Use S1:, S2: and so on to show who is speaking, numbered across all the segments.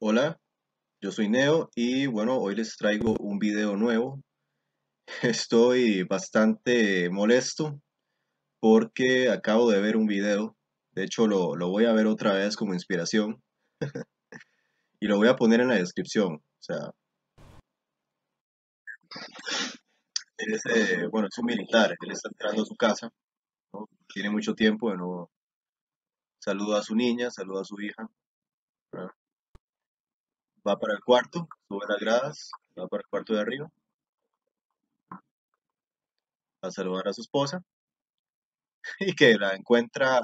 S1: Hola, yo soy Neo y bueno, hoy les traigo un video nuevo. Estoy bastante molesto porque acabo de ver un video. De hecho, lo, voy a ver otra vez como inspiración. y lo voy a poner en la descripción. O sea... Es, eh, bueno, es un militar, él está entrando a su casa. Tiene mucho tiempo de no... Saluda a su niña, saludo a su hija va para el cuarto, sube las gradas, va para el cuarto de arriba. A saludar a su esposa y que la encuentra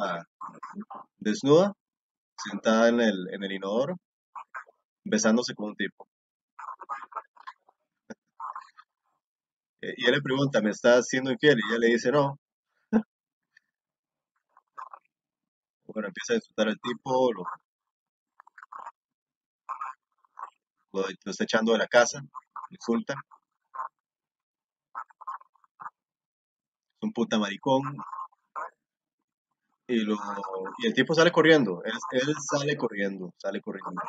S1: desnuda, sentada en el, en el inodoro, besándose con un tipo. Y él le pregunta, ¿me estás siendo infiel? Y ella le dice, no. Bueno, empieza a disfrutar al tipo, lo lo, está echando de la casa, insulta. Es un puta maricón. Y, lo, y el tipo sale corriendo, él, sale corriendo, sale corriendo.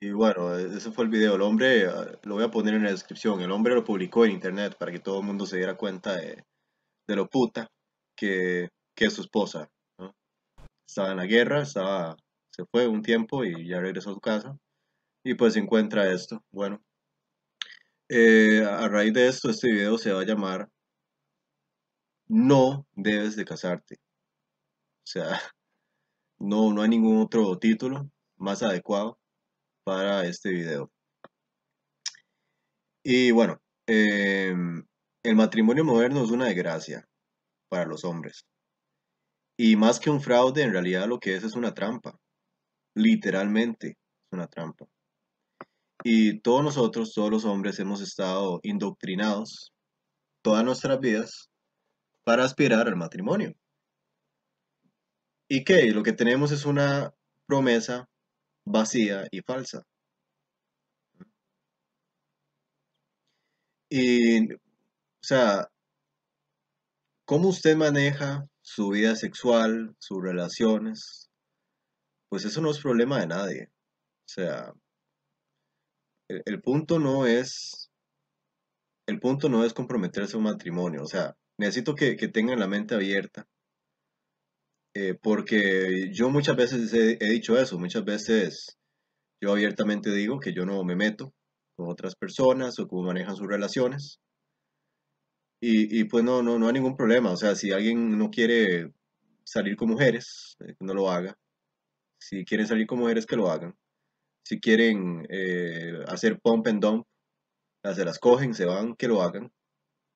S1: Y bueno, ese fue el video. El hombre, eh, lo voy a poner en la descripción, el hombre lo publicó en internet para que todo el mundo se diera cuenta de, lo puta que, que es su esposa estaba en la guerra, se fue un tiempo y ya regresó a su casa y pues encuentra esto. Bueno, eh, a raíz de esto este video se va a llamar No debes de casarte. O sea, no, no hay ningún otro título más adecuado para este video. Y bueno, em, el matrimonio moderno es una desgracia para los hombres. Y más que un fraude, en realidad lo que es es una trampa. Literalmente es una trampa. Y todos nosotros, todos los hombres, hemos estado indoctrinados todas nuestras vidas para aspirar al matrimonio. ¿Y qué? Lo que tenemos es una promesa vacía y falsa. Y, o sea, ¿cómo usted maneja su vida sexual, sus relaciones, pues eso no es problema de nadie. O sea, el, punto no es, el punto no es comprometerse a un matrimonio. O sea, necesito que, que tengan la mente abierta. Eh, porque yo muchas veces he, he dicho eso, muchas veces yo abiertamente digo que yo no me meto con otras personas o cómo manejan sus relaciones. Y, pues no, no, no hay ningún problema. O sea, si alguien no quiere salir con mujeres, eh, no lo haga. Si quieren salir con mujeres, que lo hagan. Si quieren eh, hacer pump and dump, se las cogen, se van, que lo hagan.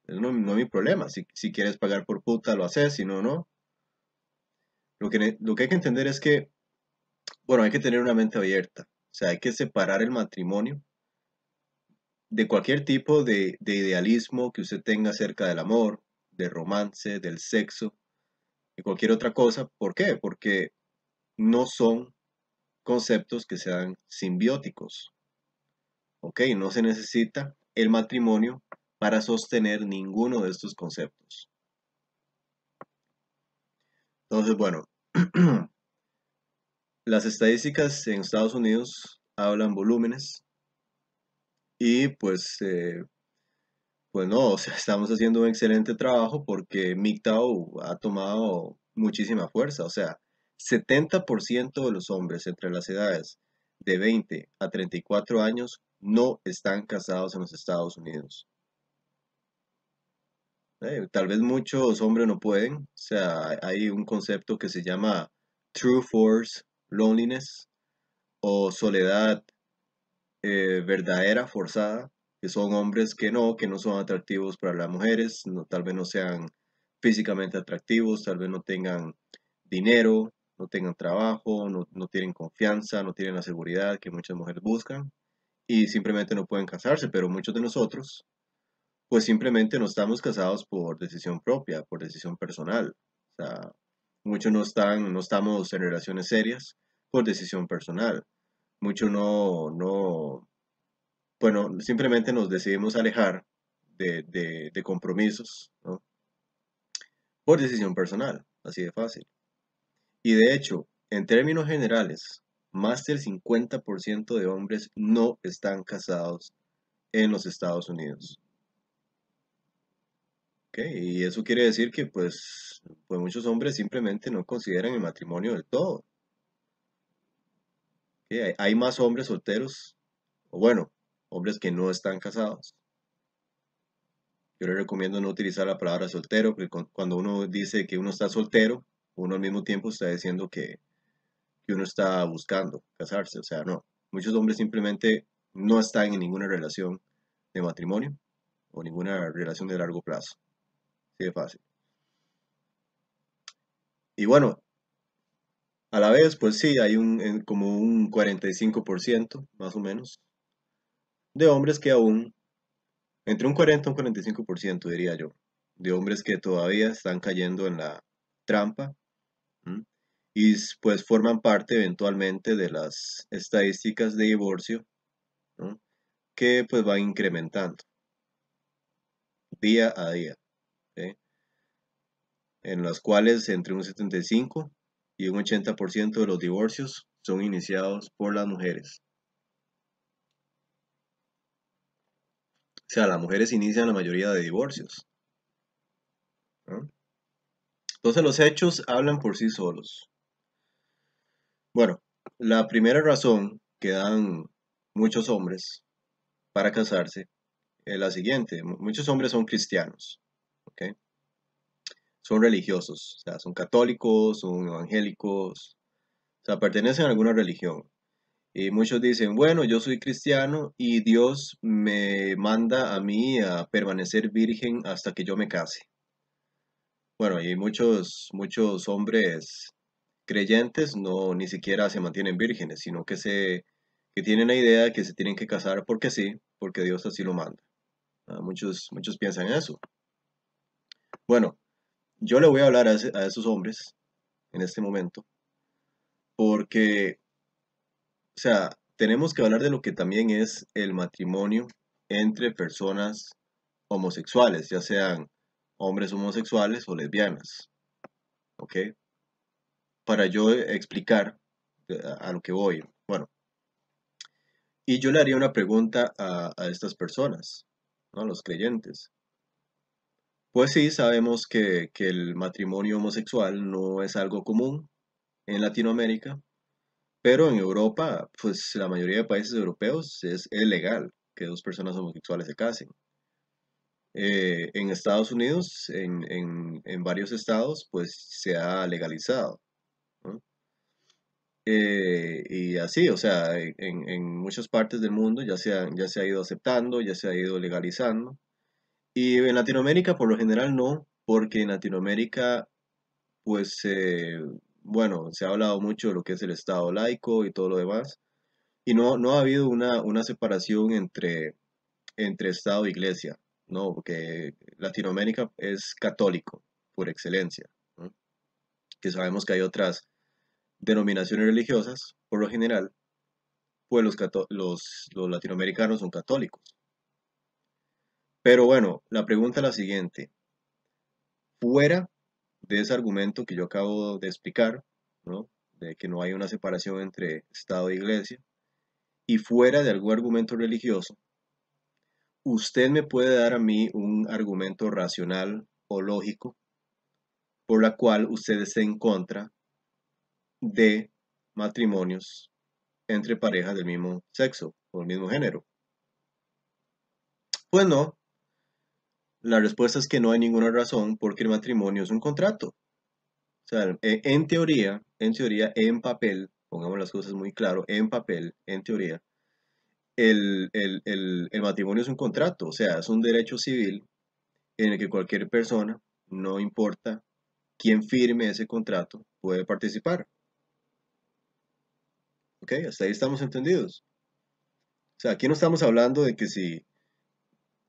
S1: No, no es mi problema. Si, quieres pagar por puta, lo haces. Si no, no. Lo que, lo que hay que entender es que, bueno, hay que tener una mente abierta. O sea, hay que separar el matrimonio de cualquier tipo de, idealismo que usted tenga acerca del amor, del romance, del sexo de cualquier otra cosa. ¿Por qué? Porque no son conceptos que sean simbióticos. ¿Ok? No se necesita el matrimonio para sostener ninguno de estos conceptos. Entonces, bueno, las estadísticas en Estados Unidos hablan volúmenes y pues, eh, pues, no, o sea, estamos haciendo un excelente trabajo porque MGTOW ha tomado muchísima fuerza. O sea, 70% de los hombres entre las edades de 20 a 34 años no están casados en los Estados Unidos. Eh, tal vez muchos hombres no pueden. O sea, hay un concepto que se llama True Force Loneliness o soledad eh, verdadera, forzada, que son hombres que no, que no son atractivos para las mujeres, no, tal vez no sean físicamente atractivos, tal vez no tengan dinero, no tengan trabajo, no, no tienen confianza, no tienen la seguridad que muchas mujeres buscan y simplemente no pueden casarse, pero muchos de nosotros pues simplemente no estamos casados por decisión propia, por decisión personal. O sea, muchos no, están, no estamos en relaciones serias por decisión personal. Mucho no, no, bueno, simplemente nos decidimos alejar de, compromisos, ¿no? Por decisión personal, así de fácil. Y de hecho, en términos generales, más del 50% de hombres no están casados en los Estados Unidos. Okay, y eso quiere decir que pues, pues muchos hombres simplemente no consideran el matrimonio del todo. Hay más hombres solteros, o bueno, hombres que no están casados. Yo les recomiendo no utilizar la palabra soltero, porque cuando uno dice que uno está soltero, uno al mismo tiempo está diciendo que, que uno está buscando casarse. O sea, no. Muchos hombres simplemente no están en ninguna relación de matrimonio o ninguna relación de largo plazo. Así de fácil. Y bueno, a la vez, pues sí, hay un, como un 45%, más o menos, de hombres que aún, entre un 40 y un 45%, diría yo, de hombres que todavía están cayendo en la trampa y pues forman parte eventualmente de las estadísticas de divorcio que pues van incrementando día a día, en las cuales entre un 75 y un 80% de los divorcios son iniciados por las mujeres. O sea, las mujeres inician la mayoría de divorcios. Entonces los hechos hablan por sí solos. Bueno, la primera razón que dan muchos hombres para casarse es la siguiente. Muchos hombres son cristianos. ¿Ok? son religiosos, o sea, son católicos, son evangélicos, o sea, pertenecen a alguna religión. Y muchos dicen, bueno, yo soy cristiano y Dios me manda a mí a permanecer virgen hasta que yo me case. Bueno, y muchos, muchos hombres creyentes no ni siquiera se mantienen vírgenes, sino que se tienen la idea de que se tienen que casar porque sí, porque Dios así lo manda. Ah, muchos, muchos piensan eso. Bueno, yo le voy a hablar a, esos hombres en este momento, porque, o sea, tenemos que hablar de lo que también es el matrimonio entre personas homosexuales, ya sean hombres homosexuales o lesbianas. ¿Ok? Para yo explicar eh, a lo que voy. Bueno, y yo le haría una pregunta a, a estas personas, ¿no? a los creyentes. Pues sí, sabemos que, que, el matrimonio homosexual no es algo común en Latinoamérica, pero en Europa, pues la mayoría de países europeos es, legal que dos personas homosexuales se casen. Eh, en Estados Unidos, en, en, en, varios estados, pues se ha legalizado. Eh, y así, o sea, en, en, muchas partes del mundo ya se, ha, ya se ha ido aceptando, ya se ha ido legalizando. Y en Latinoamérica por lo general no, porque en Latinoamérica, pues, eh, bueno, se ha hablado mucho de lo que es el Estado laico y todo lo demás, y no, no ha habido una, separación entre, entre Estado e Iglesia, ¿no? Porque Latinoamérica es católico por excelencia, que sabemos que hay otras denominaciones religiosas, por lo general, pues los, los latinoamericanos son católicos. Pero bueno, la pregunta es la siguiente. Fuera de ese argumento que yo acabo de explicar, de que no hay una separación entre Estado e Iglesia, y fuera de algún argumento religioso, usted me puede dar a mí un argumento racional o lógico por la cual usted esté en contra de matrimonios entre parejas del mismo sexo o del mismo género. Pues no, la respuesta es que no hay ninguna razón porque el matrimonio es un contrato. O sea, eh, en teoría, en teoría, en papel, pongamos las cosas muy claro, en papel, en teoría, el, el matrimonio es un contrato, o sea, es un derecho civil en el que cualquier persona, no importa quién firme ese contrato, puede participar. ¿Ok? Hasta ahí estamos entendidos. O sea, aquí no estamos hablando de que si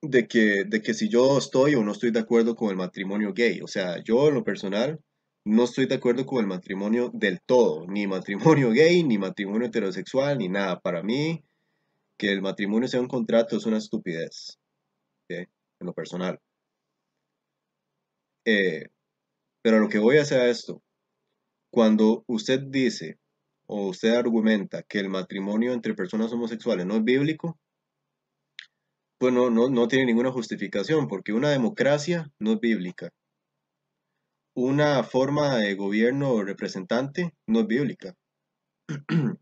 S1: de que, si yo estoy o no estoy de acuerdo con el matrimonio gay. O sea, yo en lo personal no estoy de acuerdo con el matrimonio del todo, ni matrimonio gay, ni matrimonio heterosexual, ni nada. Para mí, que el matrimonio sea un contrato es una estupidez, en lo personal. Eh, pero lo que voy a hacer es esto. Cuando usted dice o usted argumenta que el matrimonio entre personas homosexuales no es bíblico, pues, no tiene ninguna justificación, porque una democracia no es bíblica. Una forma de gobierno representante no es bíblica.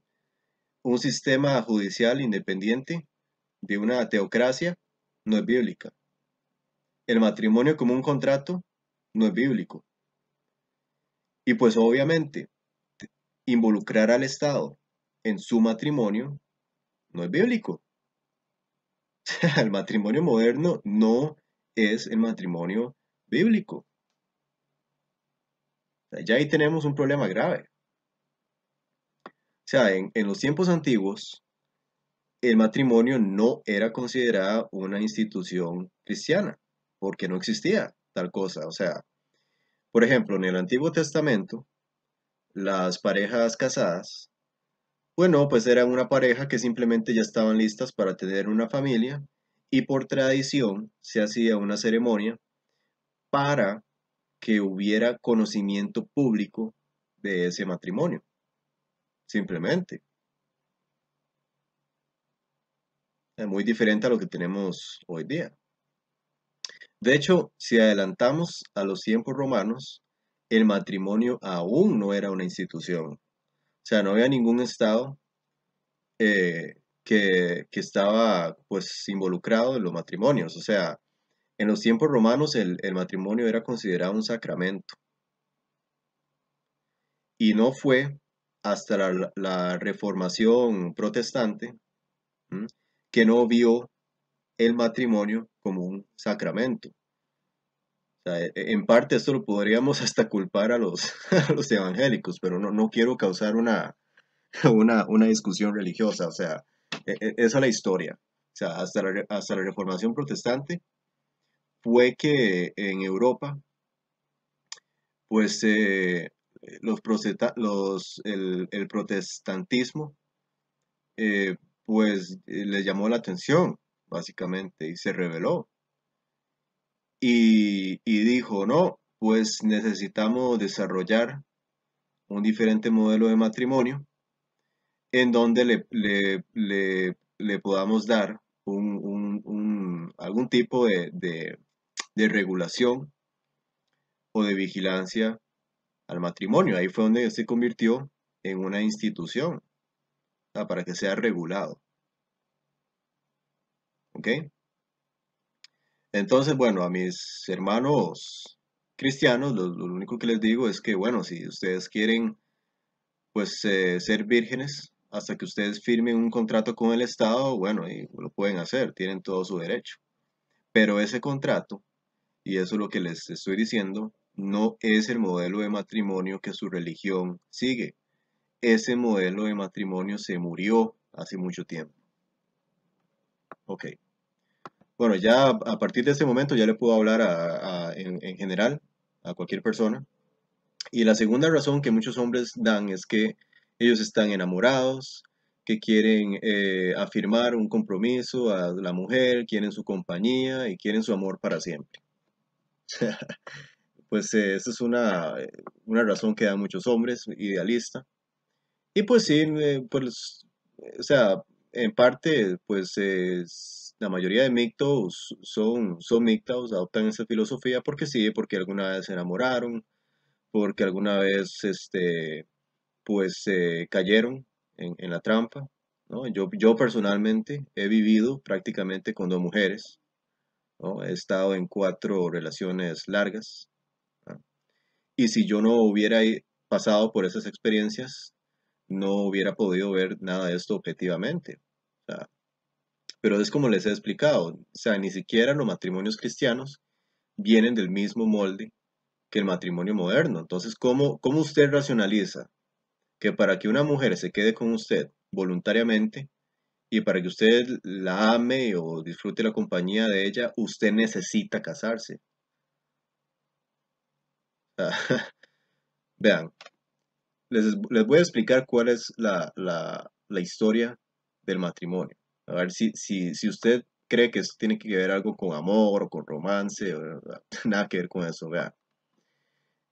S1: un sistema judicial independiente de una teocracia no es bíblica. El matrimonio como un contrato no es bíblico. Y pues obviamente, involucrar al Estado en su matrimonio no es bíblico. el matrimonio moderno no es el matrimonio bíblico. Ya ahí tenemos un problema grave. O sea, en, en los tiempos antiguos, el matrimonio no era considerada una institución cristiana, porque no existía tal cosa. O sea, por ejemplo, en el Antiguo Testamento, las parejas casadas bueno, pues eran una pareja que simplemente ya estaban listas para tener una familia y por tradición se hacía una ceremonia para que hubiera conocimiento público de ese matrimonio. Simplemente. Es muy diferente a lo que tenemos hoy día. De hecho, si adelantamos a los tiempos romanos, el matrimonio aún no era una institución o sea, no había ningún estado eh, que, estaba pues involucrado en los matrimonios. O sea, en los tiempos romanos el, matrimonio era considerado un sacramento. Y no fue hasta la, reformación protestante que no vio el matrimonio como un sacramento. E, e, en parte esto lo podríamos hasta culpar a los, los evangélicos, pero no, no quiero causar una, una, una, discusión religiosa. O sea, e, esa es la historia. O sea, hasta la, hasta la Reformación Protestante fue que en Europa, pues eh, los, los el, protestantismo, eh, pues eh, le llamó la atención, básicamente, y se reveló y, dijo, no, pues necesitamos desarrollar un diferente modelo de matrimonio en donde le, le, podamos dar un, un, algún tipo de, de, regulación o de vigilancia al matrimonio. Ahí fue donde se convirtió en una institución para que sea regulado. ¿Ok? Entonces, bueno, a mis hermanos cristianos, lo, único que les digo es que, bueno, si ustedes quieren, pues, eh, ser vírgenes hasta que ustedes firmen un contrato con el Estado, bueno, y lo pueden hacer, tienen todo su derecho. Pero ese contrato, y eso es lo que les estoy diciendo, no es el modelo de matrimonio que su religión sigue. Ese modelo de matrimonio se murió hace mucho tiempo. Ok. Bueno, ya a partir de ese momento ya le puedo hablar en, general a cualquier persona. Y la segunda razón que muchos hombres dan es que ellos están enamorados, que quieren eh, afirmar un compromiso a la mujer, quieren su compañía y quieren su amor para siempre. pues eh, esa es una, una, razón que dan muchos hombres, idealista. Y pues sí, eh, pues, o sea, en parte, pues es la mayoría de mixtos son, son adoptan esa filosofía porque sí, porque alguna vez se enamoraron, porque alguna vez este, pues eh, cayeron en, la trampa. ¿no? Yo, yo personalmente he vivido prácticamente con dos mujeres. He estado en cuatro relaciones largas. Y si yo no hubiera pasado por esas experiencias, no hubiera podido ver nada de esto objetivamente. Pero es como les he explicado, o sea, ni siquiera los matrimonios cristianos vienen del mismo molde que el matrimonio moderno. Entonces, ¿cómo, cómo usted racionaliza que para que una mujer se quede con usted voluntariamente y para que usted la ame o disfrute la compañía de ella, usted necesita casarse? Vean, les, les, voy a explicar cuál es la historia del matrimonio. A ver si, si, usted cree que eso tiene que ver algo con amor o con romance, nada que ver con eso.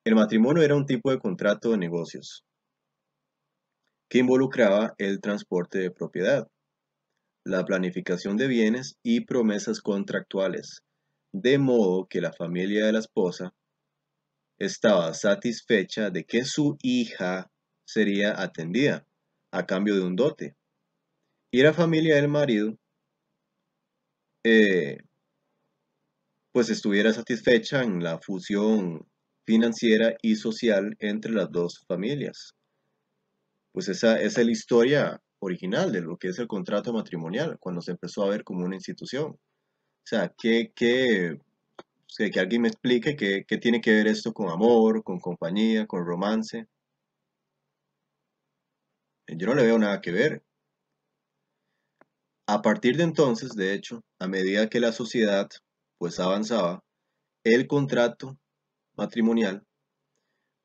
S1: El matrimonio era un tipo de contrato de negocios que involucraba el transporte de propiedad, la planificación de bienes y promesas contractuales, de modo que la familia de la esposa estaba satisfecha de que su hija sería atendida a cambio de un dote y la familia del marido eh, pues estuviera satisfecha en la fusión financiera y social entre las dos familias. Pues esa, es la historia original de lo que es el contrato matrimonial, cuando se empezó a ver como una institución. O sea, que, que, que alguien me explique qué tiene que ver esto con amor, con compañía, con romance. Yo no le veo nada que ver. A partir de entonces, de hecho, a medida que la sociedad pues avanzaba, el contrato matrimonial,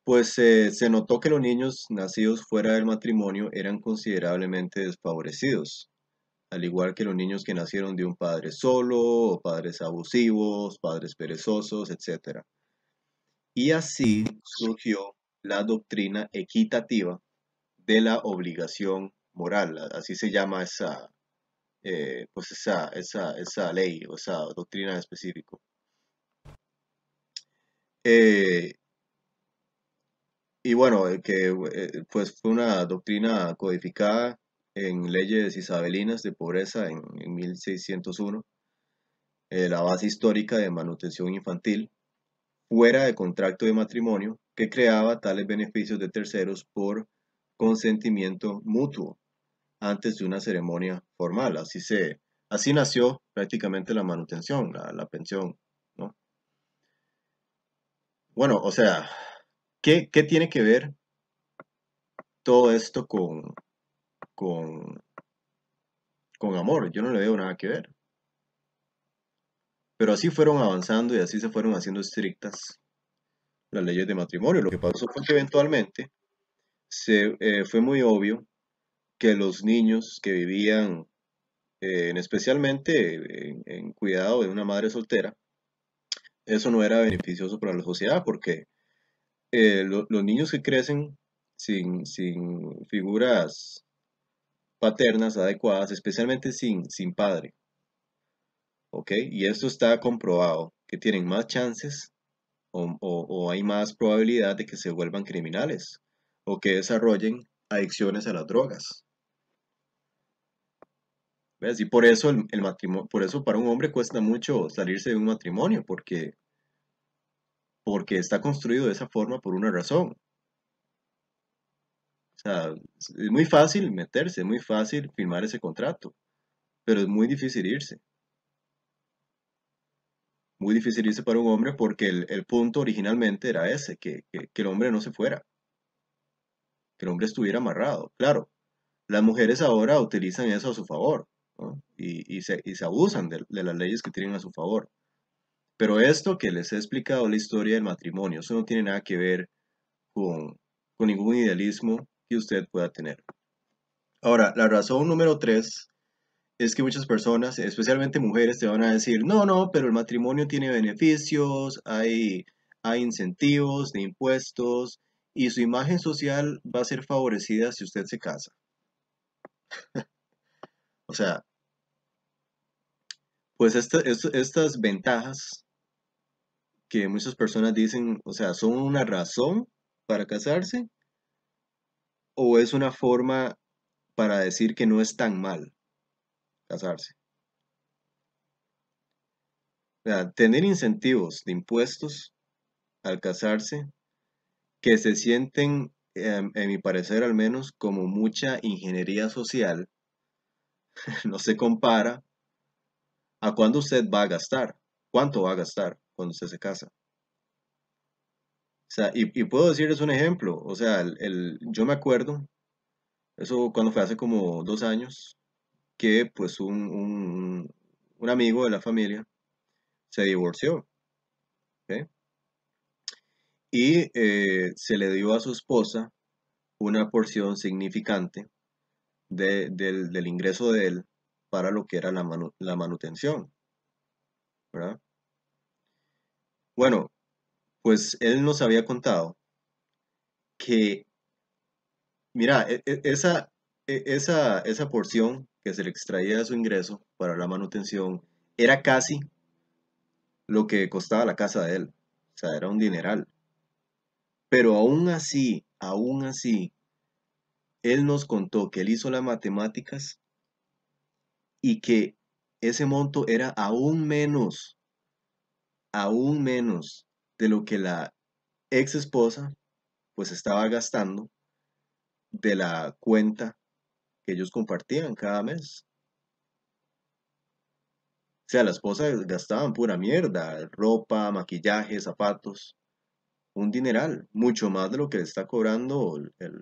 S1: pues se notó que los niños nacidos fuera del matrimonio eran considerablemente desfavorecidos, al igual que los niños que nacieron de un padre solo, o padres abusivos, padres perezosos, etc. Y así surgió la doctrina equitativa de la obligación moral, así se llama esa, eh, pues esa, esa, ley o esa doctrina específica eh, y bueno, eh, que pues fue una doctrina codificada en leyes isabelinas de pobreza en, en 1601, la base histórica de manutención infantil, fuera de contrato de matrimonio, que creaba tales beneficios de terceros por consentimiento mutuo antes de una ceremonia formal. Así, se, así nació prácticamente la manutención, la, pensión. ¿no? Bueno, o sea, ¿qué, ¿qué, tiene que ver todo esto con, con, con amor? Yo no le veo nada que ver. Pero así fueron avanzando y así se fueron haciendo estrictas las leyes de matrimonio. Lo que pasó fue que eventualmente se, eh, fue muy obvio que los niños que vivían eh, especialmente en, cuidado de una madre soltera, eso no era beneficioso para la sociedad porque eh, los niños que crecen sin, figuras paternas adecuadas, especialmente sin, sin padre, ¿ok? Y esto está comprobado, que tienen más chances o hay más probabilidad de que se vuelvan criminales o que desarrollen adicciones a las drogas. Y por eso, el, matrimonio, por eso para un hombre cuesta mucho salirse de un matrimonio, porque, porque está construido de esa forma por una razón. es muy fácil meterse, es muy fácil firmar ese contrato, pero es muy difícil irse. Muy difícil irse para un hombre porque el, punto originalmente era ese, que el hombre no se fuera, que el hombre estuviera amarrado. Claro, las mujeres ahora utilizan eso a su favor y, se, abusan de, las leyes que tienen a su favor. Pero esto que les he explicado la historia del matrimonio, eso no tiene nada que ver con, ningún idealismo que usted pueda tener. Ahora, la razón número tres es que muchas personas, especialmente mujeres, te van a decir, no, no, pero el matrimonio tiene beneficios, hay, hay incentivos de impuestos y su imagen social va a ser favorecida si usted se casa. O sea, pues estas ventajas que muchas personas dicen, o sea, son una razón para casarse o es una forma para decir que no es tan mal casarse. tener incentivos de impuestos al casarse que se sienten, em, en mi parecer al menos, como mucha ingeniería social no se compara a cuándo usted va a gastar, cuánto va a gastar cuando usted se casa. O sea, y, puedo decirles un ejemplo, o sea, yo me acuerdo, eso cuando fue hace como dos años, que pues un, amigo de la familia se divorció. Y eh, se le dio a su esposa una porción significante del, ingreso de él para lo que era la, manutención. Bueno, pues él nos había contado que, mira, e, e, esa, e, esa, esa porción que se le extraía de su ingreso para la manutención era casi lo que costaba la casa de él. O sea, era un dineral. Pero aún así, aún así, él nos contó que él hizo las matemáticas y que ese monto era aún menos, aún menos de lo que la ex esposa pues estaba gastando de la cuenta que ellos compartían cada mes. O sea, la esposa gastaban pura mierda, ropa, maquillaje, zapatos, un dineral, mucho más de lo que le está cobrando el,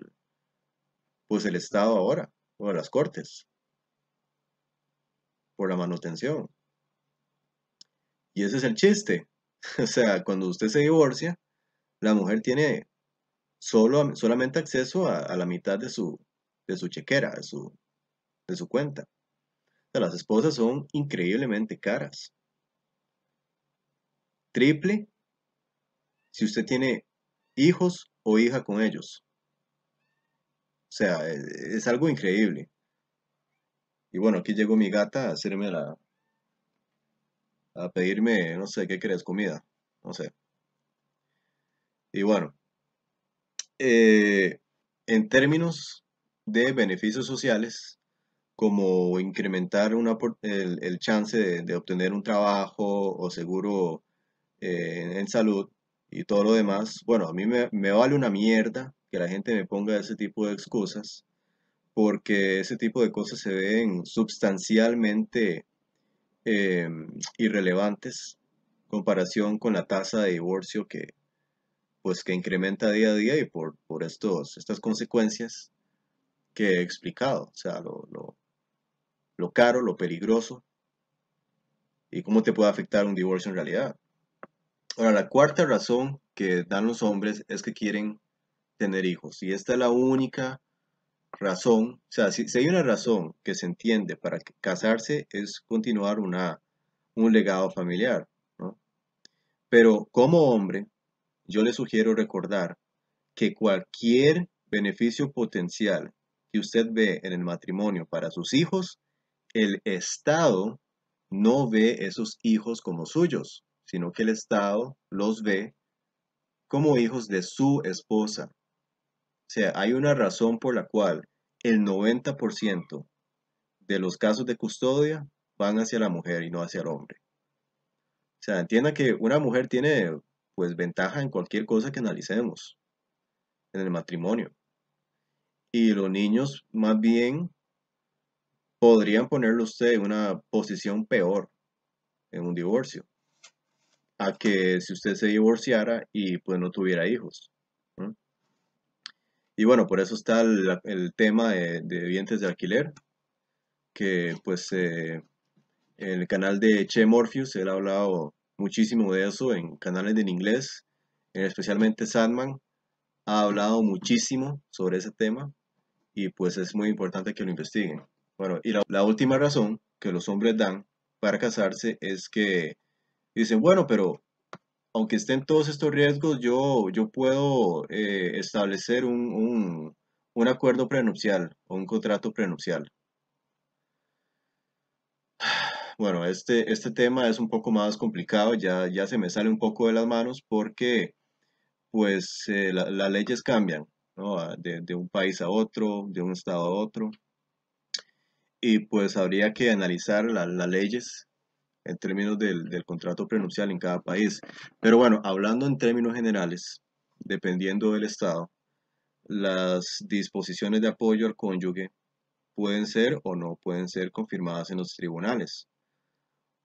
S1: pues el Estado ahora, o las Cortes, por la manutención. Y ese es el chiste. O sea, cuando usted se divorcia, la mujer tiene solo, solamente acceso a, la mitad de su, de su chequera, de su, de su cuenta. las esposas son increíblemente caras. Triple si usted tiene hijos o hija con ellos. O sea, e, es, algo increíble. Y bueno, aquí llegó mi gata a hacerme la... a pedirme, no sé, ¿qué crees? Comida. No sé. Y bueno, eh, en términos de beneficios sociales, como incrementar una, el, el, chance de, obtener un trabajo o seguro eh, en, salud y todo lo demás, bueno, a mí me vale una mierda que la gente me ponga ese tipo de excusas, porque ese tipo de cosas se ven sustancialmente em, irrelevantes comparación con la tasa de divorcio que, pues, que incrementa día a día y por, por estos, estas consecuencias que he explicado, o sea, lo, lo, lo caro, lo peligroso y cómo te puede afectar un divorcio en realidad. Ahora, la cuarta razón que dan los hombres es que quieren tener hijos. Y esta es la única razón, o sea, si, hay una razón que se entiende para casarse es continuar una, un legado familiar. Pero como hombre, yo le sugiero recordar que cualquier beneficio potencial que usted ve en el matrimonio para sus hijos, el Estado no ve esos hijos como suyos, sino que el Estado los ve como hijos de su esposa sea, hay una razón por la cual el 90% de los casos de custodia van hacia la mujer y no hacia el hombre. O sea, entienda que una mujer tiene pues ventaja en cualquier cosa que analicemos en el matrimonio. Y los niños más bien podrían ponerlo usted en una posición peor en un divorcio a que si usted se divorciara y pues no tuviera hijos. Y bueno, por eso está el, tema de, de, dientes de alquiler, que pues eh, el canal de Che Morpheus, él ha hablado muchísimo de eso en canales en inglés, especialmente Sandman, ha hablado muchísimo sobre ese tema y pues es muy importante que lo investiguen. Bueno, y la última razón que los hombres dan para casarse es que dicen, bueno, pero aunque estén todos estos riesgos, yo, yo puedo eh, establecer un, acuerdo prenupcial o un contrato prenupcial. Bueno, este, este tema es un poco más complicado, ya, ya se me sale un poco de las manos porque pues eh, las leyes cambian, ah, de, un país a otro, de un estado a otro. Y pues habría que analizar las leyes en términos del, del contrato prenupcial en cada país. Pero bueno, hablando en términos generales, dependiendo del Estado, las disposiciones de apoyo al cónyuge pueden ser o no pueden ser confirmadas en los tribunales.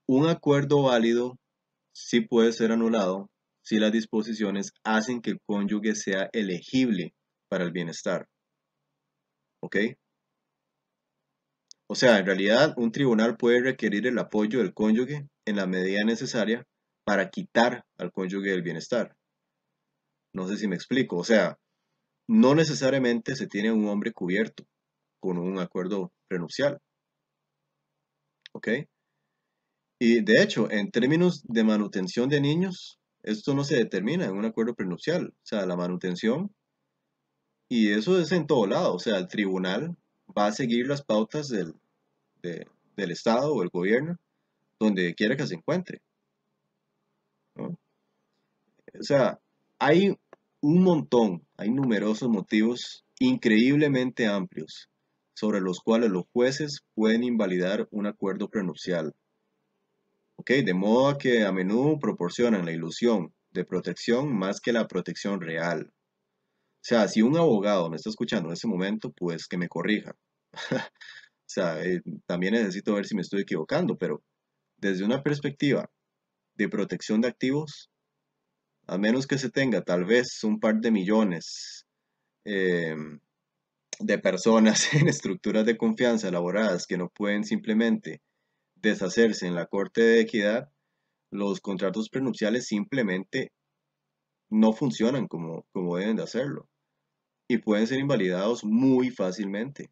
S1: Un acuerdo válido sí puede ser anulado si las disposiciones hacen que el cónyuge sea elegible para el bienestar. ¿Ok? O sea, en realidad un tribunal puede requerir el apoyo del cónyuge en la medida necesaria para quitar al cónyuge el bienestar. No sé si me explico. O sea, no necesariamente se tiene un hombre cubierto con un acuerdo prenupcial. ¿Ok? Y de hecho, en términos de manutención de niños, esto no se determina en un acuerdo prenupcial. O sea, la manutención, y eso es en todo lado. O sea, el tribunal va a seguir las pautas del, Estado o el gobierno donde quiera que se encuentre. O sea, hay un montón, hay numerosos motivos increíblemente amplios sobre los cuales los jueces pueden invalidar un acuerdo prenupcial. ¿Ok? De modo que a menudo proporcionan la ilusión de protección más que la protección real. O sea, si un abogado me está escuchando en este momento, pues que me corrija. o sea, eh, también necesito ver si me estoy equivocando, pero desde una perspectiva de protección de activos, a menos que se tenga tal vez un par de millones em, de personas en estructuras de confianza elaboradas que no pueden simplemente deshacerse en la Corte de Equidad, los contratos prenupciales simplemente no funcionan como, como deben de hacerlo y pueden ser invalidados muy fácilmente.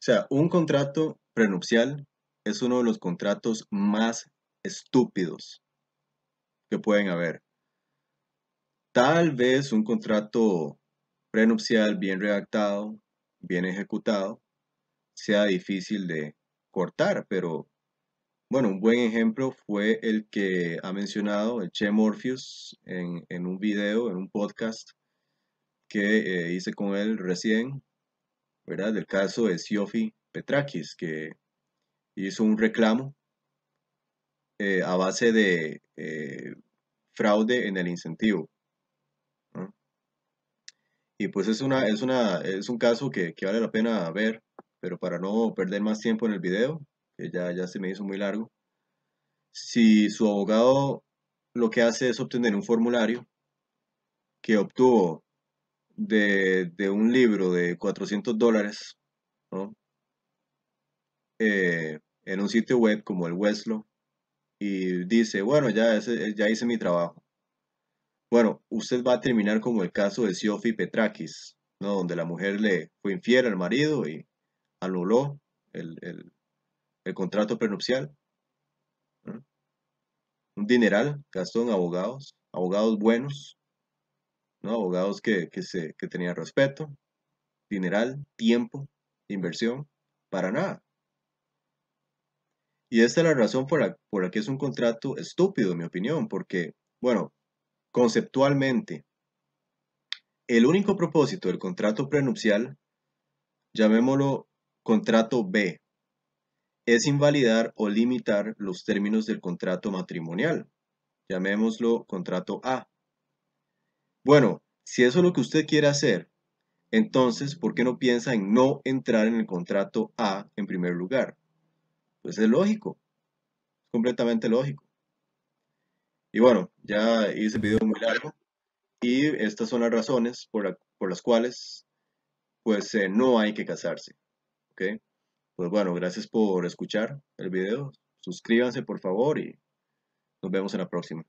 S1: O sea, un contrato prenupcial es uno de los contratos más estúpidos que pueden haber. Tal vez un contrato prenupcial bien redactado, bien ejecutado, sea difícil de cortar, pero bueno, un buen ejemplo fue el que ha mencionado el Che Morpheus en, un video, en un podcast que eh, hice con él recién, ¿verdad? Del caso de Siofi Petrakis, que hizo un reclamo eh, a base de eh, fraude en el incentivo. Y pues es, una, es, una, es un caso que, que vale la pena ver, pero para no perder más tiempo en el video, que ya, ya se me hizo muy largo, si su abogado lo que hace es obtener un formulario que obtuvo de, un libro de 400 dólares, eh, en un sitio web como el Weslo, y dice, bueno, ya, ya hice mi trabajo. Bueno, usted va a terminar como el caso de Siofi Petrakis, ¿no? donde la mujer le fue infiel al marido y anuló el, el contrato prenupcial. Un dineral gastó en abogados, abogados buenos, ¿no? abogados que, tenían respeto, dineral, tiempo, inversión, para nada. Y esta es la razón por la, por la que es un contrato estúpido, en mi opinión, porque, bueno, conceptualmente, el único propósito del contrato prenupcial, llamémoslo contrato B, es invalidar o limitar los términos del contrato matrimonial. Llamémoslo contrato A. Bueno, si eso es lo que usted quiere hacer, entonces, ¿por qué no piensa en no entrar en el contrato A en primer lugar? Pues es lógico, es completamente lógico. Y bueno, ya hice el video muy largo y estas son las razones por, las cuales pues eh, no hay que casarse. ¿okay? Pues bueno, gracias por escuchar el video. Suscríbanse por favor y nos vemos en la próxima.